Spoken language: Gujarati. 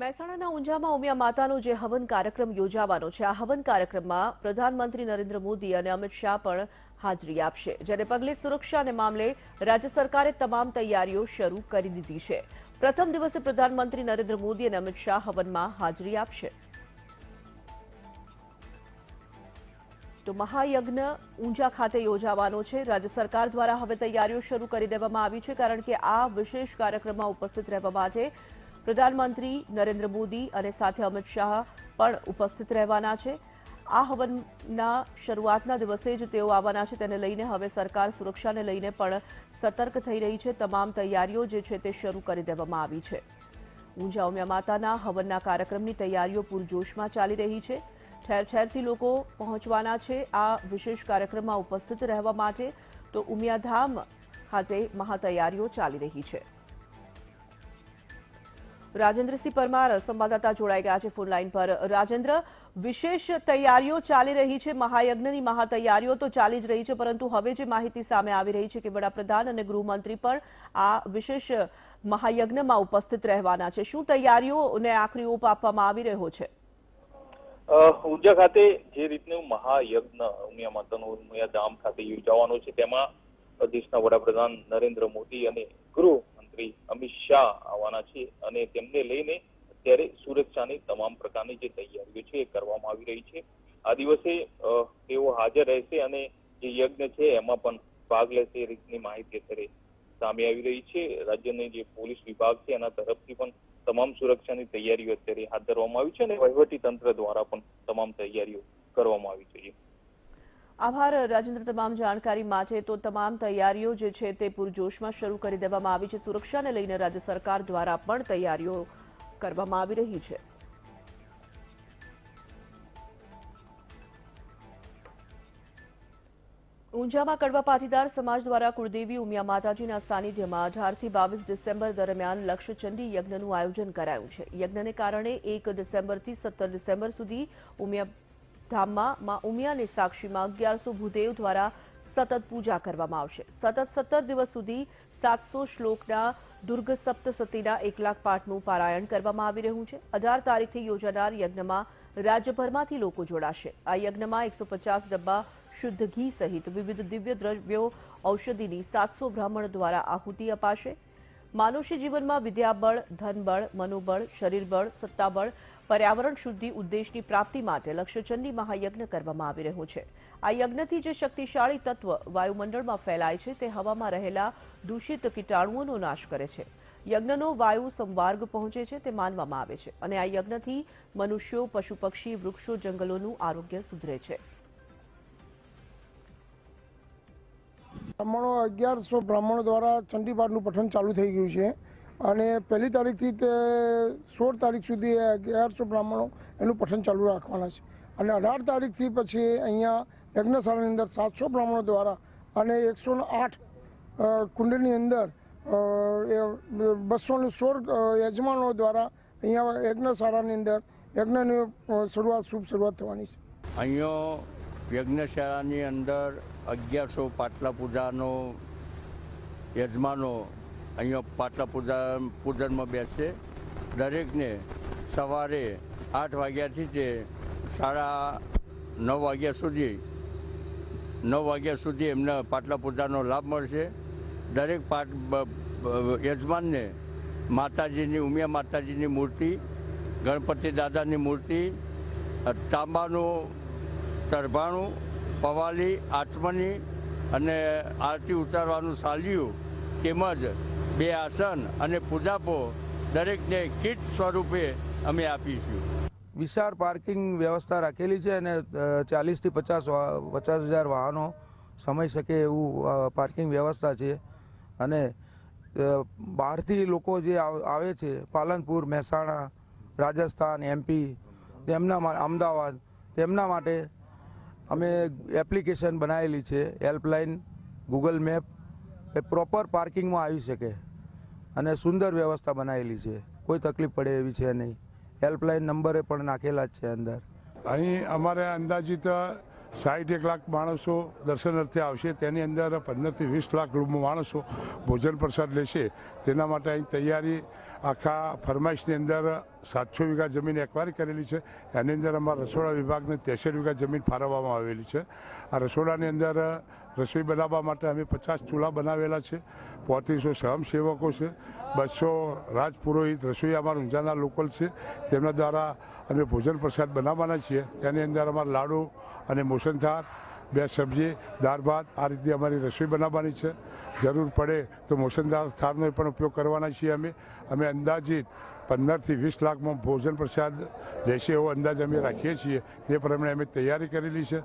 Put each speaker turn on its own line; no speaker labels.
મહેસાણાના ઊંઝામાં ઉમિયા માતાનો જે હવન કાર્યક્રમ યોજાવાનો છે આ હવન કાર્યક્રમમાં પ્રધાનમંત્રી નરેન્દ્ર મોદી અને અમિત શાહ પણ હાજરી આપશે જેને પગલે સુરક્ષાને મામલે રાજ્ય સરકારે તમામ તૈયારીઓ શરૂ કરી દીધી છે પ્રથમ દિવસે પ્રધાનમંત્રી નરેન્દ્ર મોદી અને અમિત શાહ હવનમાં હાજરી આપશે તો મહાયજ્ઞ ઊંઝા ખાતે યોજાવાનો છે રાજ્ય સરકાર દ્વારા હવે તૈયારીઓ શરૂ કરી દેવામાં આવી છે કારણ કે આ વિશેષ કાર્યક્રમમાં ઉપસ્થિત રહેવા માટે પ્રધાનમંત્રી નરેન્દ્ર મોદી અને સાથે અમિત શાહ પણ ઉપસ્થિત રહેવાના છે આ હવનના શરૂઆતના દિવસે જ તેઓ આવવાના છે તેને લઈને હવે સરકાર સુરક્ષાને લઈને પણ સતર્ક થઈ રહી છે તમામ તૈયારીઓ જે છે તે શરૂ કરી દેવામાં આવી છે ઊંઝા ઉમિયા માતાના હવનના કાર્યક્રમની તૈયારીઓ પૂરજોશમાં ચાલી રહી છે ઠેર ઠેરથી લોકો પહોંચવાના છે આ વિશેષ કાર્યક્રમમાં ઉપસ્થિત રહેવા માટે તો ઉમિયાધામ ખાતે મહાતૈયારીઓ ચાલી રહી છે રાજેન્દ્રસિંહ પરમાર સંવાદદાતા જોડાઈ ગયા છે ફોનલાઈન પર રાજેન્દ્ર વિશેષ તૈયારીઓ ચાલી રહી છે મહાયજ્ઞની મહાતૈયારીઓ તો ચાલી જ રહી છે પરંતુ હવે જે માહિતી સામે આવી રહી છે કે વડાપ્રધાન અને ગૃહમંત્રી પણ આ વિશેષ મહાયજ્ઞમાં ઉપસ્થિત રહેવાના છે શું તૈયારીઓને આખરી ઓપ આપવામાં આવી રહ્યો છે
ઉર્જા ખાતે જે રીતનું
મહાયજ્ઞ ઉમિયા માતાનો ઉમિયા ધામ ખાતે યોજાવાનો છે તેમાં દેશના વડાપ્રધાન નરેન્દ્ર મોદી અને ગૃહ ગૃહમંત્રી અમિત શાહ આવવાના છે અને તેમને લઈને અત્યારે સુરક્ષાની તમામ પ્રકારની જે તૈયારીઓ છે એ કરવામાં આવી રહી છે આ દિવસે તેઓ હાજર રહેશે અને જે યજ્ઞ છે એમાં પણ ભાગ લેશે એ રીતની માહિતી અત્યારે સામે આવી રહી છે રાજ્યની જે પોલીસ વિભાગ છે એના તરફથી પણ તમામ સુરક્ષાની તૈયારીઓ અત્યારે હાથ ધરવામાં આવી છે અને વહીવટી તંત્ર દ્વારા પણ તમામ તૈયારીઓ કરવામાં આવી
છે
આભાર રાજેન્દ્ર તમામ જાણકારી માટે તો તમામ તૈયારીઓ જે છે તે પૂરજોશમાં શરૂ કરી દેવામાં આવી છે સુરક્ષાને લઈને રાજ્ય સરકાર દ્વારા પણ તૈયારીઓ કરવામાં આવી રહી છે ઊંઝામાં કડવા પાટીદાર સમાજ દ્વારા કુળદેવી ઉમિયા માતાજીના સાનિધ્યમાં અઢારથી બાવીસ ડિસેમ્બર દરમિયાન લક્ષચંડી યજ્ઞનું આયોજન કરાયું છે યજ્ઞને કારણે એક ડિસેમ્બરથી સત્તર ડિસેમ્બર સુધી ઉમિયા ધામમાં માં ઉમિયાની સાક્ષીમાં અગિયારસો ભૂદેવ દ્વારા સતત પૂજા કરવામાં આવશે સતત સત્તર દિવસ સુધી સાતસો શ્લોકના દુર્ગ સપ્તસતીના એક લાખ પાઠનું પારાયણ કરવામાં આવી રહ્યું છે અઢાર તારીખથી યોજાનાર યજ્ઞમાં રાજ્યભરમાંથી લોકો જોડાશે આ યજ્ઞમાં એકસો પચાસ ડબ્બા શુદ્ધ ઘી સહિત વિવિધ દિવ્ય દ્રવ્યો ઔષધિની સાતસો બ્રાહ્મણ દ્વારા આહુતિ અપાશે માનુષ્ય જીવનમાં વિદ્યાબળ ધનબળ મનોબળ શરીરબળ સત્તાબળ પર્યાવરણ શુદ્ધિ ઉદ્દેશની પ્રાપ્તિ માટે લક્ષ્યચંડી મહાયજ્ઞ કરવામાં આવી રહ્યો છે આ યજ્ઞથી જે શક્તિશાળી તત્વ વાયુમંડળમાં ફેલાય છે તે હવામાં રહેલા દૂષિત કીટાણુઓનો નાશ કરે છે યજ્ઞનો વાયુ સંવાર્ગ પહોંચે છે તે માનવામાં આવે છે અને આ યજ્ઞથી મનુષ્યો પશુ પક્ષી વૃક્ષો જંગલોનું આરોગ્ય સુધરે છે
બ્રાહ્મણો અગિયારસો બ્રાહ્મણો દ્વારા ચંડીપાઠનું પઠન ચાલુ થઈ ગયું છે અને પહેલી તારીખથી તે સોળ તારીખ સુધી અગિયારસો બ્રાહ્મણો એનું પઠન ચાલુ રાખવાના છે અને અઢાર તારીખથી પછી અહીંયા યજ્ઞશાળાની અંદર સાતસો બ્રાહ્મણો દ્વારા અને એકસો આઠ કુંડની અંદર બસો સોળ યજમાનો દ્વારા અહીંયા યજ્ઞશાળાની અંદર યજ્ઞની શરૂઆત શુભ શરૂઆત થવાની છે અહીંયા યજ્ઞશાળાની અંદર અગિયારસો પાટલા પૂજાનો યજમાનો અહીંયા પાટલા પૂજા પૂજનમાં બેસશે દરેકને સવારે આઠ વાગ્યાથી તે સાડા નવ વાગ્યા સુધી નવ વાગ્યા સુધી એમને પાટલા પૂજાનો લાભ મળશે દરેક પાટ યજમાનને માતાજીની ઉમિયા માતાજીની મૂર્તિ ગણપતિ દાદાની મૂર્તિ તાંબાનું તરભાણું પવાલી આચમની અને આરતી ઉતારવાનું સાલ્યું તેમજ બે આસન અને પૂજાપો દરેકને કીટ સ્વરૂપે અમે આપીશું
વિશાળ પાર્કિંગ વ્યવસ્થા રાખેલી છે અને ચાલીસથી પચાસ પચાસ હજાર વાહનો સમય શકે એવું પાર્કિંગ વ્યવસ્થા છે અને બહારથી લોકો જે આવે છે પાલનપુર મહેસાણા રાજસ્થાન એમપી તેમના અમદાવાદ તેમના માટે અમે એપ્લિકેશન બનાવેલી છે હેલ્પલાઇન ગૂગલ મેપ એ પ્રોપર પાર્કિંગમાં આવી શકે અને સુંદર વ્યવસ્થા બનાવેલી છે કોઈ તકલીફ પડે એવી છે નહીં હેલ્પલાઇન નંબરે પણ નાખેલા જ છે અંદર
અહીં અમારે અંદાજિત સાઠ એક લાખ માણસો દર્શનાર્થે આવશે તેની અંદર પંદરથી વીસ લાખ માણસો ભોજન પ્રસાદ લેશે તેના માટે અહીં તૈયારી આખા ફરમાઇશની અંદર સાતસો વીઘા જમીન એકવારી કરેલી છે એની અંદર અમારા રસોડા વિભાગને તેસઠ વીઘા જમીન ફાળવવામાં આવેલી છે આ રસોડાની અંદર રસોઈ બનાવવા માટે અમે પચાસ ચૂલા બનાવેલા છે પોત્રીસો સ્વયંસેવકો છે બસો રાજપુરોહિત રસોઈ અમારા ઊંઝાના લોકલ છે તેમના દ્વારા અમે ભોજન પ્રસાદ બનાવવાના છીએ તેની અંદર અમારે લાડુ અને મોસનથાર બે સબ્જી દાળ ભાત આ રીતે અમારી રસોઈ બનાવવાની છે જરૂર પડે તો મોશનદાસ સ્થાનનો પણ ઉપયોગ કરવાના છીએ અમે અમે અંદાજિત પંદરથી વીસ લાખમાં ભોજન પ્રસાદ લેશે એવો અંદાજ અમે રાખીએ છીએ એ પ્રમાણે અમે તૈયારી કરેલી છે